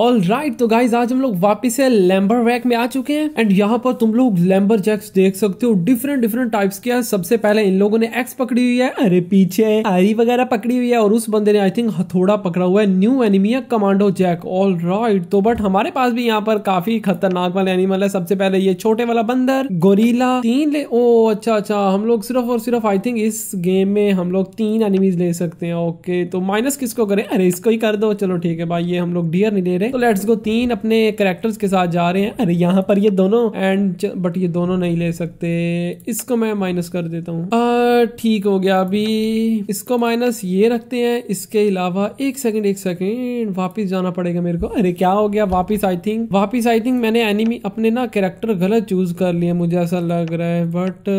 all right तो guys आज हम लोग वापिस से लेम्बर वैक में आ चुके हैं एंड यहाँ पर तुम लोग लेम्बर जैक्स देख सकते हो डिफरेंट डिफरेंट टाइप्स के हैं सबसे पहले इन लोगों ने एक्स पकड़ी हुई है अरे पीछे आरी वगैरह पकड़ी हुई है और उस बंदे ने आई थिंक हथौड़ा पकड़ा हुआ है न्यू एनिमी है कमांडो जैक ऑल राइट तो बट हमारे पास भी यहाँ पर काफी खतरनाक वाले एनिमल है सबसे पहले ये छोटे वाला बंदर गोरीला तीन ले ओ अच्छा अच्छा हम लोग सिर्फ और सिर्फ आई थिंक इस गेम में हम लोग तीन एनिमीज ले सकते हैं ओके तो माइनस किसको करें अरे इसको ही कर दो चलो ठीक है भाई ये हम लोग डियर नहीं ले रहे तो लेट्स गो तीन अपने करेक्टर्स के साथ जा रहे हैं अरे यहाँ पर ये दोनों एंड बट ये दोनों नहीं ले सकते इसको मैं माइनस कर देता हूँ ठीक हो गया अभी इसको माइनस ये रखते हैं इसके अलावा एक सेकंड एक सेकंड वापस जाना पड़ेगा मेरे को अरे क्या हो गया वापस आई थिंक वापस आई थिंक मैंने एनिमी अपने ना कैरेक्टर गलत चूज कर लिए मुझे ऐसा लग रहा है बट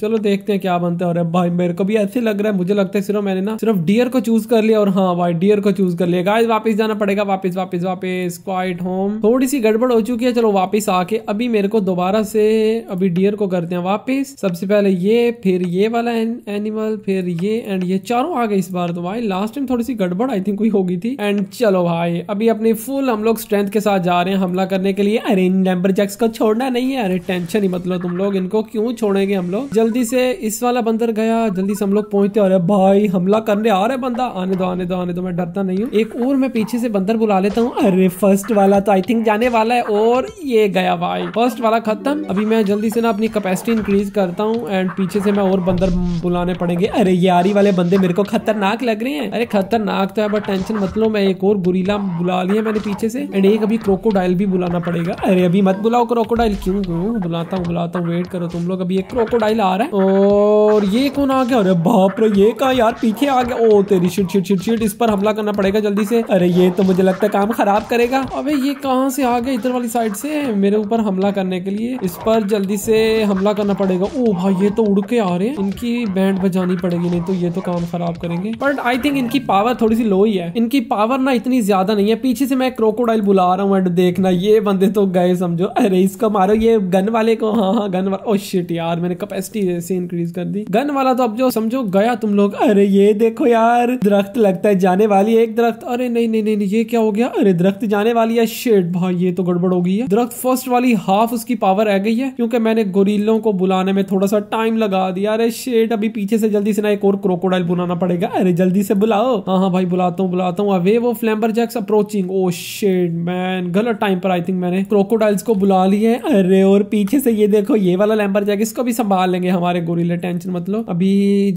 चलो देखते हैं क्या बनता है और भाई मेरे को भी ऐसे लग रहा है मुझे लगता है सिर्फ मैंने ना सिर्फ डियर को चूज कर लिया और हाँ भाई डियर को चूज कर लिया गाइस वापस जाना पड़ेगा वापस वापस पे स्क्वाइट होम थोड़ी सी गड़बड़ हो चुकी है चलो वापस आके अभी मेरे को दोबारा से अभी डियर को करते हैं वापस सबसे पहले ये फिर ये वाला एनिमल फिर ये एंड ये चारों आ गए इस बार तो भाई लास्ट टाइम थोड़ी सी गड़बड़ आई थिंक कोई होगी थी एंड चलो भाई अभी अपनी फुल हम लोग स्ट्रेंथ के साथ जा रहे हैं हमला करने के लिए अरे इन लेम्बर जैक्स को छोड़ना नहीं है अरे टेंशन ही मतलब तुम लोग इनको क्यों छोड़ेंगे हम लोग जल्दी से इस वाला बंदर गया जल्दी से हम लोग पहुंचते अरे भाई हमला करने आ रहे बंदा आने दो आने दो आने दो मैं डरता नहीं हूँ एक और मैं पीछे से बंदर बुला लेता हूँ अरे फर्स्ट वाला तो आई थिंक जाने वाला है और ये गया भाई फर्स्ट वाला खत्म अभी मैं जल्दी से ना अपनी कैपेसिटी इंक्रीज करता हूँ एंड पीछे से मैं और बंदर बुलाने पड़ेंगे अरे यारी वाले बंदे मेरे को खतरनाक लग रहे हैं अरे खतरनाक तो है बट टेंशन मत लो मैं एक और बुरीला बुला लिया मैंने पीछे से एंड एक अभी क्रोकोडाइल भी बुलाना पड़ेगा अरे अभी मत बुलाओ क्रोकोडाइल क्यों क्यों बुलाता हूँ बुलाता हूँ वेट करो तुम लोग अभी एक क्रोकोडाइल आ रहा है और ये कौन आ गया अरे बाप रे ये कहा यार पीछे आ गया ओ तेरी शिट शिट शिट शिट इस पर हमला करना पड़ेगा जल्दी से अरे ये तो मुझे लगता है काम खराब करेगा अबे ये कहाँ से आ गए इधर वाली साइड से मेरे ऊपर हमला करने के लिए इस पर जल्दी से हमला करना पड़ेगा ओ भाई ये तो उड़ के आ रहे हैं इनकी बैंड बजानी पड़ेगी नहीं तो ये तो काम खराब करेंगे बट आई थिंक इनकी पावर थोड़ी सी लो ही है इनकी पावर ना इतनी ज्यादा नहीं है पीछे से मैं क्रोकोडाइल बुला रहा हूँ देखना ये बंदे तो गए समझो अरे इसका मारो ये गन वाले को हाँ हाँ गन वाले ओ शिट यार मैंने कैपेसिटी ऐसे इंक्रीज कर दी गन वाला तो अब जो समझो गया तुम लोग अरे ये देखो यार दरख्त लगता है जाने वाली एक दरख्त अरे नहीं नहीं नहीं ये क्या हो गया अरे दरख्त जाने वाली है शेड भाई ये तो गड़बड़ हो गई है दरख्त फर्स्ट वाली हाफ उसकी पावर आ गई है क्योंकि मैंने गोरीलों को बुलाने में थोड़ा सा टाइम लगा दिया अरे शेड अभी पीछे से जल्दी से ना एक और क्रोकोडाइल बुलाना पड़ेगा अरे जल्दी से बुलाओ हाँ हाँ भाई बुलाता हूँ बुलाता हूँ अवे वो flamber jacks approaching oh shit man गलत टाइम पर आई थिंक मैंने क्रोकोडाइल्स को बुला है अरे और पीछे से ये देखो ये वाला लैम्बर जैक इसको भी संभाल लेंगे हमारे गोरीले टेंशन मतलब अभी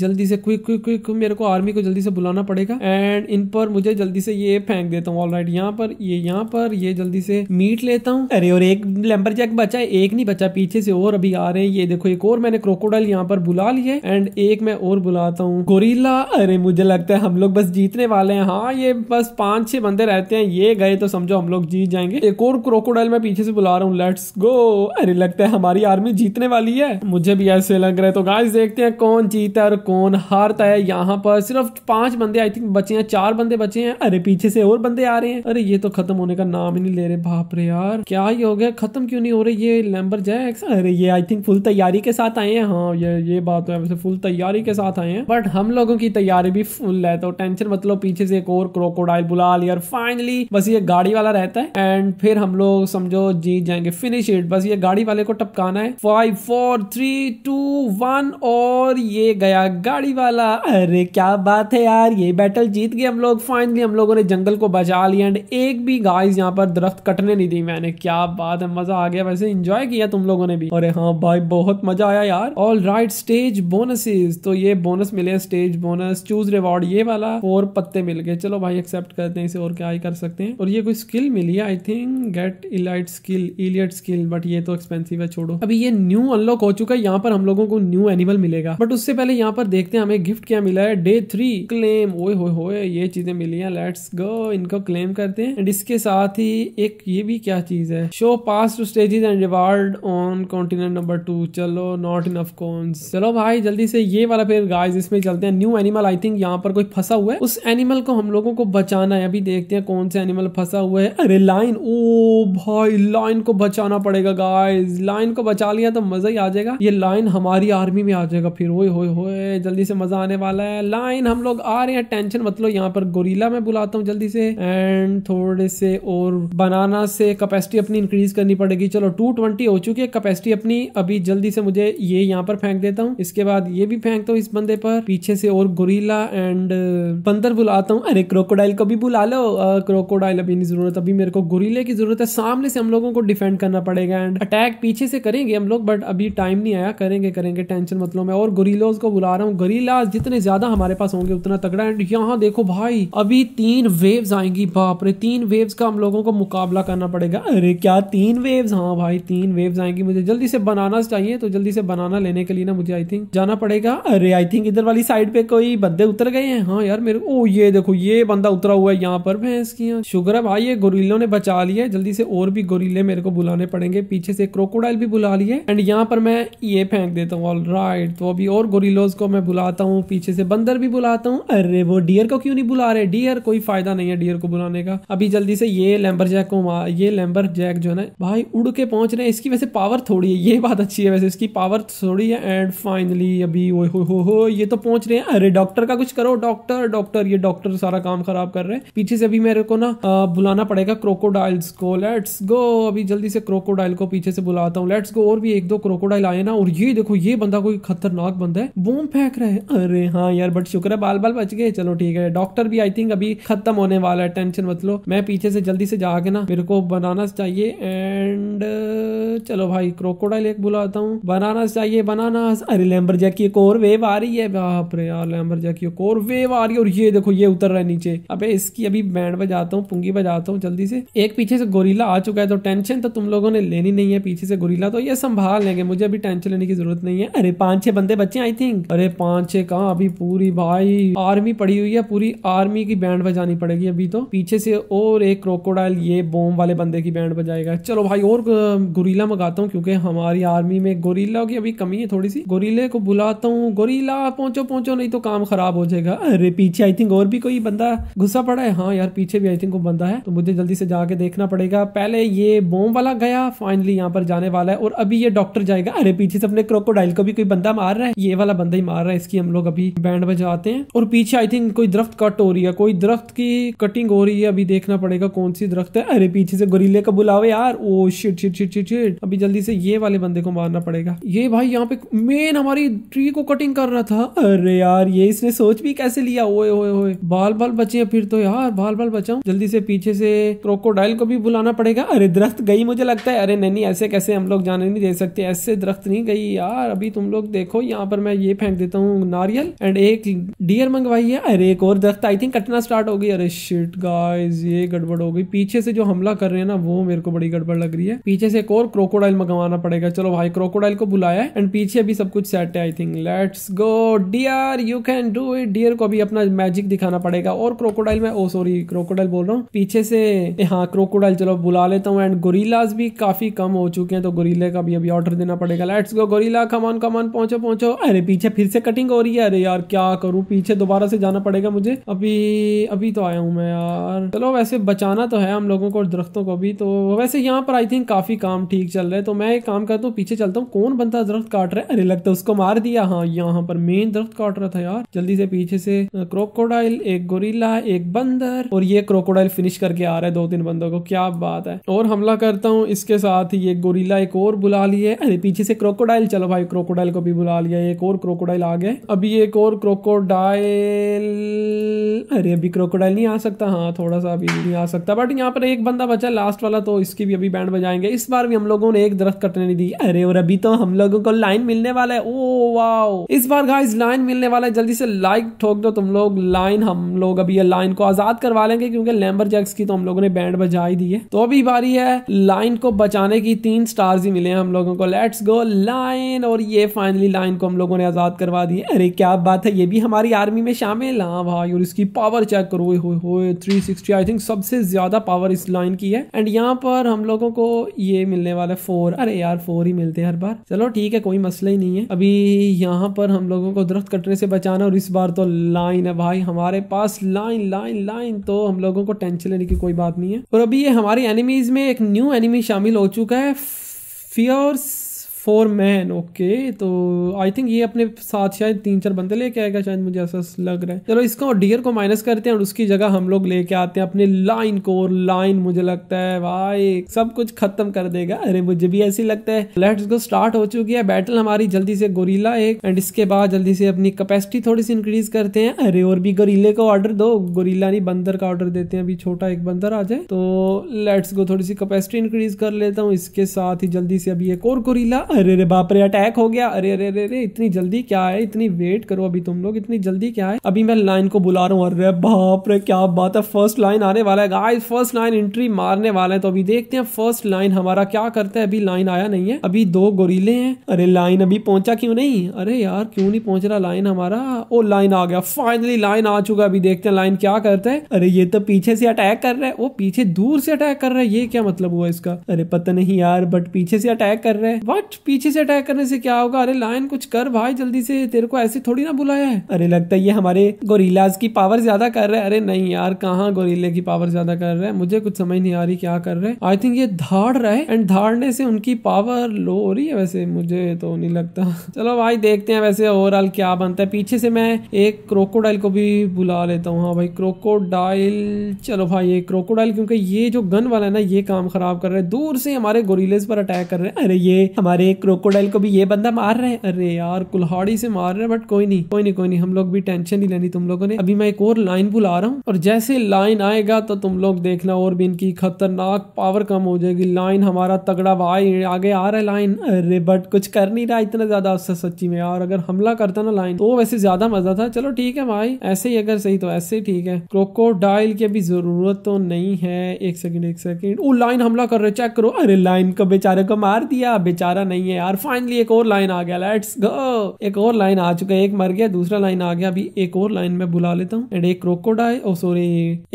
जल्दी से क्विक क्विक क्विक मेरे को आर्मी को जल्दी से बुलाना पड़ेगा एंड इन पर मुझे जल्दी से ये फेंक देता हूँ ऑलराइट यहाँ पर ये यहाँ पर ये जल्दी से मीट लेता हूँ अरे और एक लेम्बर जैक बचा है एक नहीं बचा पीछे से और अभी आ रहे हैं ये देखो एक और मैंने क्रोकोडाइल यहाँ पर बुला लिए एंड एक मैं और बुलाता हूँ गोरीला अरे मुझे लगता है हम लोग बस जीतने वाले हैं हाँ ये बस पांच छह बंदे रहते हैं ये गए तो समझो हम लोग जीत जाएंगे एक और क्रोकोडाइल मैं पीछे से बुला रहा हूँ लेट्स गो अरे लगता है हमारी आर्मी जीतने वाली है मुझे भी ऐसे लग रहा है तो गाइस देखते हैं कौन जीता और कौन हारता है यहाँ पर सिर्फ पांच बंदे आई थिंक बचे हैं चार बंदे बचे हैं अरे पीछे से और बंदे आ रहे हैं अरे ये तो खत्म होने का नाम ही नहीं ले रहे बाप रे यार क्या ही हो गया खत्म क्यों नहीं हो रही ये लैम्बर अरे ये आई थिंक फुल तैयारी के साथ आए हैं हाँ ये ये बात तो है वैसे फुल तैयारी के साथ आए हैं बट हम लोगों की तैयारी भी फुल है तो टेंशन मतलब पीछे से एक और क्रोकोडाइल बुला लिया और फाइनली बस ये गाड़ी वाला रहता है एंड फिर हम लोग समझो जीत जाएंगे फिनिश इट बस ये गाड़ी वाले को टपकाना है five four three two one और ये गया गाड़ी वाला अरे क्या बात है यार ये बैटल जीत गए हम लोग फाइनली हम लोगों ने जंगल को बचा लिया एंड एक भी गाइस यहाँ पर दरख्त कटने नहीं दी मैंने क्या बात है मजा आ गया वैसे इंजॉय किया तुम लोगों ने भी अरे हाँ भाई बहुत मजा आया यार ऑल राइट स्टेज बोनसेज तो ये बोनस मिले स्टेज बोनस चूज रिवॉर्ड ये वाला और पत्ते मिल गए चलो भाई एक्सेप्ट करते हैं इसे और क्या ही कर सकते हैं और ये कोई स्किल मिली है I think get elite skill elliot skill but ये तो एक्सपेंसिव है छोड़ो अभी ये न्यू अनलॉक हो चुका है यहाँ पर हम लोगों को न्यू एनिमल मिलेगा बट उससे पहले यहाँ पर देखते हैं हमें गिफ्ट क्या मिला है डे थ्री क्लेम ओ हो ये चीजें मिली है लेट्स गो इनको क्लेम करते हैं एंड इसके साथ ही एक ये भी क्या चीज है show pass two stages and reward on continent number two चलो नॉट इन कॉन्स चलो भाई जल्दी से ये वाला फिर गाइस इसमें चलते हैं न्यू एनिमल आई थिंक यहाँ पर कोई फंसा हुआ है उस एनिमल को हम लोगों को बचाना है अभी देखते हैं कौन सा एनिमल फंसा हुआ है अरे लाइन ओ भाई लाइन को बचाना पड़ेगा गाइस लाइन को बचा लिया तो मजा ही आ जाएगा ये लाइन हमारी आर्मी में आ जाएगा फिर वो हो जल्दी से मजा आने वाला है लाइन हम लोग आ रहे हैं टेंशन मतलब यहाँ पर गोरीला में बुलाता हूँ जल्दी से एंड थोड़े से और बनाना से कैपेसिटी अपनी इंक्रीज करनी पड़ेगी चलो 220 हो चुकी है कैपेसिटी अपनी अभी जल्दी से मुझे ये यहाँ पर फेंक देता हूँ इसके बाद ये भी फेंकता हूँ इस बंदे पर पीछे से और गोरीला एंड uh, बंदर बुलाता हूँ अरे क्रोकोडाइल को भी बुला लो क्रोकोडाइल अभी नहीं जरूरत अभी मेरे को गोरीले की जरूरत है सामने से हम लोगों को डिफेंड करना पड़ेगा एंड अटैक पीछे से करेंगे हम लोग बट अभी टाइम नहीं आया करेंगे करेंगे टेंशन मतलब मैं और गोरीलोज को बुला रहा हूँ गोरीला जितने ज्यादा हमारे पास होंगे उतना तगड़ा एंड यहाँ देखो भाई अभी तीन वेव्स आएंगी बापरे तीन वेव्स का हम लोगों को मुकाबला करना पड़ेगा अरे क्या तीन वेव्स हाँ भाई तीन वेव्स आएंगी मुझे जल्दी से बनाना चाहिए तो जल्दी से बनाना लेने के लिए ना मुझे आई थिंक जाना पड़ेगा अरे आई थिंक इधर वाली साइड पे कोई बंदे उतर गए हैं हाँ यार मेरे ओ ये देखो ये बंदा उतरा हुआ है यहाँ पर भैंस की शुगर है भाई ये गोरीलो ने बचा लिया जल्दी से और भी गोरीले मेरे को बुलाने पड़ेंगे पीछे से क्रोकोडाइल भी बुला लिए एंड यहाँ पर मैं ये फेंक देता हूँ ऑल राइट तो अभी और गोरीलोज को मैं बुलाता हूँ पीछे से बंदर भी बुलाता हूँ अरे वो डियर को क्यों नहीं बुला रहे डियर कोई फायदा नहीं है डियर को बुलाने का अभी जल्दी से ये लैम्बर जैक को ये लैम्बर जैक जो है ना भाई उड़ के पहुंच रहे हैं इसकी वैसे पावर थोड़ी है ये बात अच्छी है वैसे इसकी पावर थोड़ी है एंड फाइनली अभी वो हो हो हो ये तो पहुंच रहे हैं अरे डॉक्टर का कुछ करो डॉक्टर डॉक्टर ये डॉक्टर सारा काम खराब कर रहे हैं पीछे से अभी मेरे को ना बुलाना पड़ेगा क्रोकोडाइल्स को लेट्स गो अभी जल्दी से क्रोकोडाइल को पीछे से बुलाता हूँ लेट्स गो और भी एक दो क्रोकोडाइल आए ना और ये देखो ये बंदा कोई खतरनाक बंदा है बोम फेंक रहा है अरे हाँ यार बट शुक्र है बाल बाल बच गए चलो ठीक है डॉक्टर भी आई थिंक अभी खत्म होने वाला है टेंशन मतलब मैं पीछे से जल्दी से जाके ना मेरे को बनाना चाहिए एंड चलो भाई क्रोकोडाइल एक बुलाता हूँ बनाना चाहिए बनाना अरे लेम्बर जैकी एक और वेव आ रही है बाप रे यार लेम्बर जैकी एक और वेव आ रही है और ये देखो ये उतर रहा है नीचे अबे इसकी अभी बैंड बजाता हूँ पुंगी बजाता हूँ जल्दी से एक पीछे से गोरीला आ चुका है तो टेंशन तो तुम लोगों ने लेनी नहीं है पीछे से गोरीला तो ये संभाल लेंगे मुझे अभी टेंशन लेने की जरूरत नहीं है अरे पांच छह बंदे बच्चे आई थिंक अरे पांच छे कहा अभी पूरी भाई आर्मी पड़ी हुई है पूरी आर्मी की बैंड बजानी पड़ेगी अभी तो पीछे से और एक क्रोकोडाइल ये बोम वाले बंदे की बैंड बजाएगा चलो भाई और गोरीला मंगाता हूँ क्योंकि हमारी आर्मी में गोरीला की अभी कमी है थोड़ी सी गोरीले को बुलाता हूँ गोरीला पहुंचो पहुंचो नहीं तो काम खराब हो जाएगा अरे पीछे आई थिंक और भी कोई बंदा घुसा पड़ा है हाँ यार पीछे भी आई थिंक वो बंदा है तो मुझे जल्दी से जाके देखना पड़ेगा पहले ये बोम वाला गया फाइनली यहाँ पर जाने वाला है और अभी ये डॉक्टर जाएगा अरे पीछे से अपने क्रोकोडाइल को भी कोई बंदा मार रहा है ये वाला बंदा ही मार रहा है इसकी हम लोग अभी बैंड बजाते हैं और पीछे आई थिंक कोई दरख्त कट हो रही है कोई दरख्त की कटिंग हो रही है अभी देख देखना पड़ेगा कौन सी दरख्त है अरे पीछे से गोरीले का बुलावे यार oh shit shit shit shit shit अभी जल्दी से ये वाले बंदे को मारना पड़ेगा ये भाई यहाँ पे मेन हमारी ट्री को कटिंग कर रहा था अरे यार ये इसने सोच भी कैसे लिया ओए ओए ओए बाल बाल बचे फिर तो यार बाल बाल बचाओ जल्दी से पीछे से क्रोकोडाइल को भी बुलाना पड़ेगा अरे दरख्त गई मुझे लगता है अरे नहीं नहीं ऐसे कैसे हम लोग जाने नहीं दे सकते ऐसे दरख्त नहीं गई यार अभी तुम लोग देखो यहाँ पर मैं ये फेंक देता हूँ नारियल एंड एक डियर मंगवाई है अरे एक और दरख्त आई थिंक कटना स्टार्ट हो गई अरे शिट गाइस ये गड़बड़ हो गई पीछे से जो हमला कर रहे हैं ना वो मेरे को बड़ी गड़बड़ लग रही है पीछे से एक और क्रोकोडाइल मंगवाना पड़ेगा चलो भाई क्रोकोडाइल को बुलाया है एंड पीछे अभी सब कुछ सेट है I think let's go dear you can do it dear को अभी अपना मैजिक दिखाना पड़ेगा और क्रोकोडाइल में ओ सॉरी क्रोकोडाइल बोल रहा हूँ पीछे से हाँ क्रोकोडाइल चलो बुला लेता हूँ एंड गोरीलाज भी काफी कम हो चुके हैं तो गोरीले का भी अभी ऑर्डर देना पड़ेगा लेट्स गो गोरीला कमान कमान पहुंचो पहुंचो अरे पीछे फिर से कटिंग हो रही है अरे यार क्या करूँ पीछे दोबारा से जाना पड़ेगा मुझे अभी अभी तो आया हूँ मैं यार चलो वैसे बचाना तो है हम लोगों को और दरख्तों को भी तो वैसे यहाँ पर आई थिंक काफ़ी काम ठीक चल रहा है तो मैं एक काम करता हूँ पीछे चलता हूँ कौन बनता दरख्त काट रहा है अरे लगता है उसको मार दिया हाँ यहाँ पर मेन दरख्त काट रहा था यार जल्दी से पीछे से क्रोकोडाइल एक गोरीला एक बंदर और ये क्रोकोडाइल फिनिश करके आ रहा है दो तीन बंदों को क्या बात है और हमला करता हूँ इसके साथ ही ये गोरीला एक और बुला लिया अरे पीछे से क्रोकोडाइल चलो भाई क्रोकोडाइल को भी बुला लिया एक और क्रोकोडाइल आ गए अभी एक और क्रोकोडाइल अरे अभी क्रोकोडाइल नहीं आ सकता हाँ थोड़ा सा अभी नहीं आ सकता बट यहाँ पर एक बंदा बचा लास्ट वाला तो इसकी भी अभी बैंड बजाएंगे इस बार भी हम लोगों ने एक दरख्त कटने नहीं दी अरे और अभी तो हम लोगों को लाइन मिलने वाला है ओ oh, वाओ इस बार गाइस लाइन मिलने वाला है जल्दी से लाइक ठोक दो तुम लोग लाइन हम लोग अभी लाइन को आजाद करवा लेंगे क्योंकि लेम्बर जैक्स की तो हम लोगों ने बैंड बजा ही दी है तो अभी बारी है लाइन को बचाने की तीन स्टार ही मिले हैं हम लोगों को लेट्स गो लाइन और ये फाइनली लाइन को हम लोगों ने आजाद करवा दी है अरे क्या बात है ये भी हमारी आर्मी में शामिल हाँ भाई और इसकी पावर चेक करो three sixty I think think सबसे ज्यादा पावर इस लाइन की है एंड यहाँ पर हम लोगों को ये मिलने वाला है फोर अरे यार फोर ही मिलते हैं हर बार चलो ठीक है कोई मसला ही नहीं है अभी यहाँ पर हम लोगों को दरख्त कटने से बचाना और इस बार तो लाइन है भाई हमारे पास लाइन लाइन लाइन तो हम लोगों को टेंशन लेने की कोई बात नहीं है और अभी ये हमारी एनिमीज में एक न्यू एनिमी शामिल हो चुका है फियर्स फोर मैन ओके तो आई थिंक ये अपने साथ शायद तीन चार बंदे लेके आएगा शायद मुझे ऐसा लग रहा है चलो इसको और डियर को माइनस करते हैं और उसकी जगह हम लोग लेके आते हैं अपने लाइन को और लाइन मुझे लगता है भाई सब कुछ खत्म कर देगा अरे मुझे भी ऐसी लगता है लेट्स गो स्टार्ट हो चुकी है बैटल हमारी जल्दी से गोरीला एक एंड इसके बाद जल्दी से अपनी कैपेसिटी थोड़ी सी इंक्रीज करते हैं अरे और भी गोरीले को ऑर्डर दो गोरीला नहीं बंदर का ऑर्डर देते हैं अभी छोटा एक बंदर आ जाए तो लेट्स गो थोड़ी सी कैपेसिटी इंक्रीज कर लेता हूँ इसके साथ ही जल्दी से अभी एक और गोरीला अरे अरे बाप रे अटैक हो गया अरे अरे अरे अरे इतनी जल्दी क्या है इतनी वेट करो अभी तुम लोग इतनी जल्दी क्या है अभी मैं लाइन को बुला रहा हूँ अरे बाप रे क्या बात है फर्स्ट लाइन आने वाला है गाइस फर्स्ट लाइन एंट्री मारने वाला है तो अभी देखते हैं फर्स्ट लाइन हमारा क्या करता है अभी लाइन आया नहीं है अभी दो गोरीले हैं अरे लाइन अभी पहुंचा क्यों नहीं अरे यार क्यों नहीं पहुंच रहा लाइन हमारा ओ लाइन आ गया फाइनली लाइन आ चुका अभी देखते हैं लाइन क्या करता है अरे ये तो पीछे से अटैक कर रहा है वो पीछे दूर से अटैक कर रहा है ये क्या मतलब हुआ इसका अरे पता नहीं यार बट पीछे से अटैक कर रहे हैं वट पीछे से अटैक करने से क्या होगा अरे लायन कुछ कर भाई जल्दी से तेरे को ऐसे थोड़ी ना बुलाया है अरे लगता है ये हमारे गोरीलाज की पावर ज्यादा कर रहे हैं अरे नहीं यार कहाँ गोरीले की पावर ज्यादा कर रहे है मुझे कुछ समझ नहीं आ रही क्या कर रहे हैं आई थिंक ये धाड़ रहे एंड धाड़ने से उनकी पावर लो हो रही है वैसे मुझे तो नहीं लगता चलो भाई देखते हैं वैसे ओवरऑल क्या बनता है पीछे से मैं एक क्रोकोडाइल को भी बुला लेता हूँ हाँ भाई क्रोकोडाइल चलो भाई ये क्रोकोडाइल क्योंकि ये जो गन वाला है ना ये काम खराब कर रहे हैं दूर से हमारे गोरीलेज पर अटैक कर रहे हैं अरे ये हमारे भाई क्रोकोडाइल को भी ये बंदा मार रहे हैं अरे यार कुल्हाड़ी से मार रहे हैं बट कोई नहीं कोई नहीं कोई नहीं हम लोग भी टेंशन नहीं लेनी तुम लोगों ने अभी मैं एक और लाइन बुला रहा हूँ और जैसे लाइन आएगा तो तुम लोग देखना और भी इनकी खतरनाक पावर कम हो जाएगी लाइन हमारा तगड़ा भाई आगे आ रहा है लाइन अरे बट कुछ कर नहीं रहा इतना ज्यादा उससे सच्ची में यार अगर हमला करता ना लाइन तो वैसे ज्यादा मजा था चलो ठीक है भाई ऐसे ही अगर सही तो ऐसे ही ठीक है क्रोकोडाइल की अभी जरूरत तो नहीं है एक सेकंड एक सेकंड वो लाइन हमला कर रहे चेक करो अरे लाइन को बेचारे को मार दिया बेचारा नहीं है यार फाइनली एक और लाइन आ गया लेट्स गो एक और लाइन आ चुका है एक मर गया दूसरा लाइन आ गया अभी एक और लाइन में बुला लेता हूँ एंड एक क्रोकोडाइल ओ सॉरी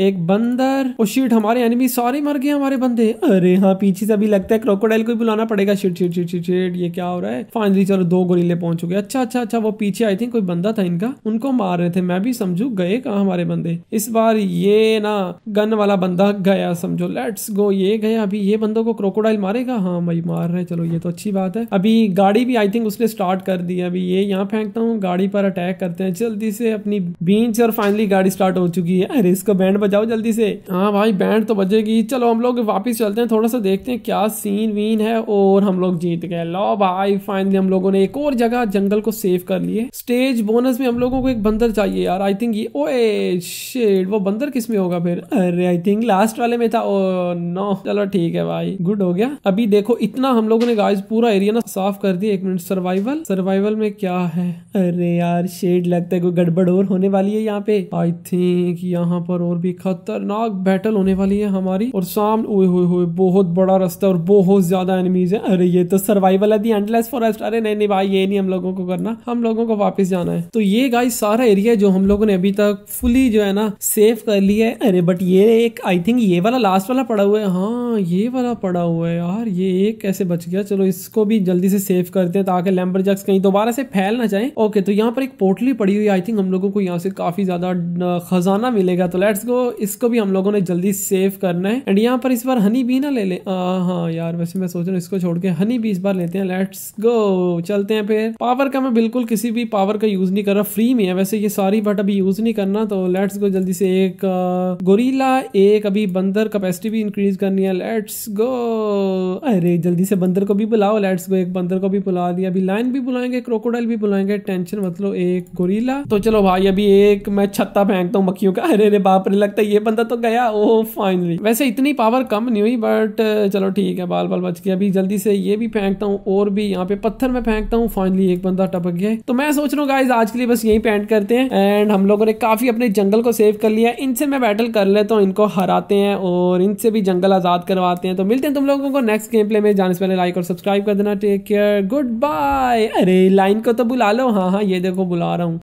एक बंदर ओ oh, शीट हमारे एनिमी सारे मर गए हमारे बंदे अरे हाँ पीछे से अभी लगता है क्रोकोडाइल को भी बुलाना पड़ेगा shit shit shit shit shit ये क्या हो रहा है फाइनली चलो दो गोरीले पहुंच चुके अच्छा अच्छा अच्छा वो पीछे आई थिंक कोई बंदा था इनका उनको मार रहे थे मैं भी समझू गए कहा हमारे बंदे इस बार ये ना गन वाला बंदा गया समझो लेट्स गो ये गया अभी ये बंदों को क्रोकोडाइल मारेगा हाँ भाई मार रहे चलो ये तो अच्छी बात बात है अभी गाड़ी भी आई थिंक उसने स्टार्ट कर दी है अभी ये यहाँ फेंकता हूँ गाड़ी पर अटैक करते हैं जल्दी से अपनी बीच और फाइनली गाड़ी स्टार्ट हो चुकी है अरे इसको बैंड बजाओ जल्दी से हाँ भाई बैंड तो बजेगी चलो हम लोग वापिस चलते हैं थोड़ा सा देखते हैं क्या सीन वीन है और हम लोग जीत गए लो भाई फाइनली हम लोगों ने एक और जगह जंगल को सेव कर लिए स्टेज बोनस में हम लोगों को एक बंदर चाहिए यार आई थिंक ये ओए शेड वो बंदर किस में होगा फिर अरे आई थिंक लास्ट वाले में था ओ नो चलो ठीक है भाई गुड हो गया अभी देखो इतना हम लोगों ने गाइस पूरा एरिया करिए ना साफ कर दिया एक मिनट सर्वाइवल सर्वाइवल में क्या है अरे यार शेड लगता है कोई गड़बड़ और होने वाली है यहाँ पे आई थिंक यहाँ पर और भी खतरनाक बैटल होने वाली है हमारी और सामने ओए होए बहुत बड़ा रास्ता और बहुत ज्यादा एनिमीज है अरे ये तो सर्वाइवल है दी एंडलेस फॉरेस्ट अरे नहीं नहीं भाई ये नहीं हम लोगों को करना हम लोगों को वापस जाना है तो ये गाई सारा एरिया जो हम लोगों ने अभी तक फुली जो है ना सेव कर लिया है अरे बट ये एक आई थिंक ये वाला लास्ट वाला पड़ा हुआ है हाँ ये वाला पड़ा हुआ है यार ये एक कैसे बच गया चलो इसको भी भी जल्दी से सेव करते हैं ताकि लेम्बर कहीं दोबारा से फैल ना जाए ओके तो यहाँ पर एक पोटली पड़ी हुई आई थिंक हम लोगों को यहाँ से काफी ज्यादा खजाना मिलेगा तो लेट्स गो इसको भी हम लोगों ने जल्दी सेव करना है एंड यहाँ पर इस बार हनी भी ना ले ले हाँ यार वैसे मैं सोच रहा हूँ इसको छोड़ के हनी भी इस बार लेते हैं लेट्स गो चलते हैं फिर पावर का मैं बिल्कुल किसी भी पावर का यूज नहीं कर रहा फ्री में है वैसे ये सारी बट अभी यूज नहीं करना तो लेट्स गो जल्दी से एक गोरीला एक अभी बंदर कैपेसिटी भी इंक्रीज करनी है लेट्स गो अरे जल्दी से बंदर को भी बुलाओ लेट्स लेट्स गो एक बंदर को भी बुला दिया अभी लाइन भी बुलाएंगे क्रोकोडाइल भी बुलाएंगे टेंशन मतलब एक गोरीला तो चलो भाई अभी एक मैं छत्ता फेंकता हूँ मक्खियों का अरे अरे बाप रे लगता है ये बंदा तो गया ओ फाइनली वैसे इतनी पावर कम नहीं हुई बट चलो ठीक है बाल बाल बच गया अभी जल्दी से ये भी फेंकता हूँ और भी यहाँ पे पत्थर में फेंकता हूँ फाइनली एक बंदा टपक गया तो मैं सोच रहा हूँ गाइज आज के लिए बस यही पेंट करते हैं एंड हम लोगों ने काफी अपने जंगल को सेव कर लिया इनसे मैं बैटल कर लेता हूँ इनको हराते हैं और इनसे भी जंगल आजाद करवाते हैं तो मिलते हैं तुम लोगों को नेक्स्ट गेम प्ले में जाने से पहले लाइक और सब्सक्राइब कर देना टेक केयर गुड बाय अरे लाइन को तो बुला लो हाँ हाँ ये देखो बुला रहा हूँ